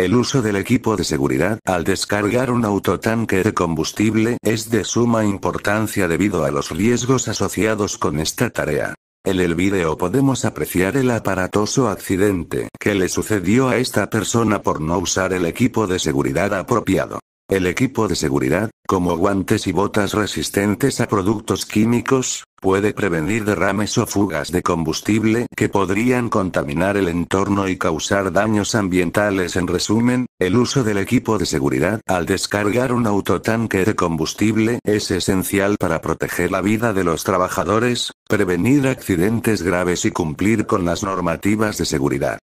El uso del equipo de seguridad al descargar un autotanque de combustible es de suma importancia debido a los riesgos asociados con esta tarea. En el video podemos apreciar el aparatoso accidente que le sucedió a esta persona por no usar el equipo de seguridad apropiado. El equipo de seguridad, como guantes y botas resistentes a productos químicos, puede prevenir derrames o fugas de combustible que podrían contaminar el entorno y causar daños ambientales. En resumen, el uso del equipo de seguridad al descargar un autotanque de combustible es esencial para proteger la vida de los trabajadores, prevenir accidentes graves y cumplir con las normativas de seguridad.